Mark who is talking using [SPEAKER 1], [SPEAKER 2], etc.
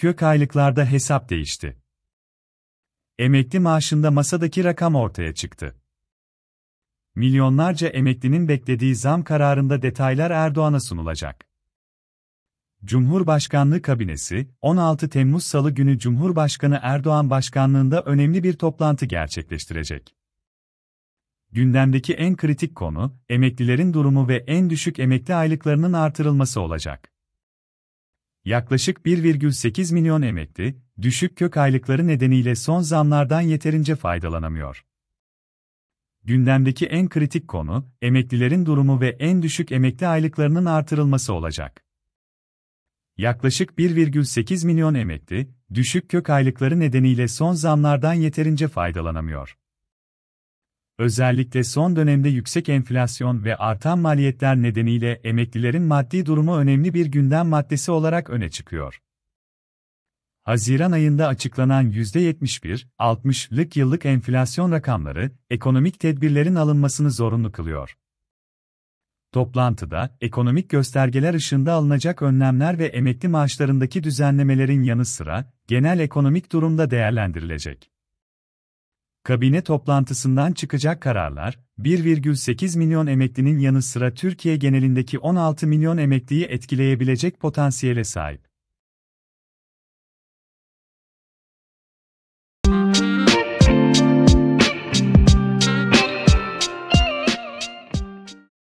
[SPEAKER 1] Kök aylıklarda hesap değişti. Emekli maaşında masadaki rakam ortaya çıktı. Milyonlarca emeklinin beklediği zam kararında detaylar Erdoğan'a sunulacak. Cumhurbaşkanlığı kabinesi 16 Temmuz Salı günü Cumhurbaşkanı Erdoğan başkanlığında önemli bir toplantı gerçekleştirecek. Gündemdeki en kritik konu emeklilerin durumu ve en düşük emekli aylıklarının artırılması olacak yaklaşık 1,8 milyon emekli, düşük kök aylıkları nedeniyle son zamlardan yeterince faydalanamıyor. Gündemdeki en kritik konu, emeklilerin durumu ve en düşük emekli aylıklarının artırılması olacak. Yaklaşık 1,8 milyon emekli, düşük kök aylıkları nedeniyle son zamlardan yeterince faydalanamıyor. Özellikle son dönemde yüksek enflasyon ve artan maliyetler nedeniyle emeklilerin maddi durumu önemli bir gündem maddesi olarak öne çıkıyor. Haziran ayında açıklanan %71-60'lık yıllık enflasyon rakamları, ekonomik tedbirlerin alınmasını zorunlu kılıyor. Toplantıda, ekonomik göstergeler ışığında alınacak önlemler ve emekli maaşlarındaki düzenlemelerin yanı sıra, genel ekonomik durumda değerlendirilecek. Kabine toplantısından çıkacak kararlar, 1,8 milyon emeklinin yanı sıra Türkiye genelindeki 16 milyon emekliyi etkileyebilecek potansiyele sahip.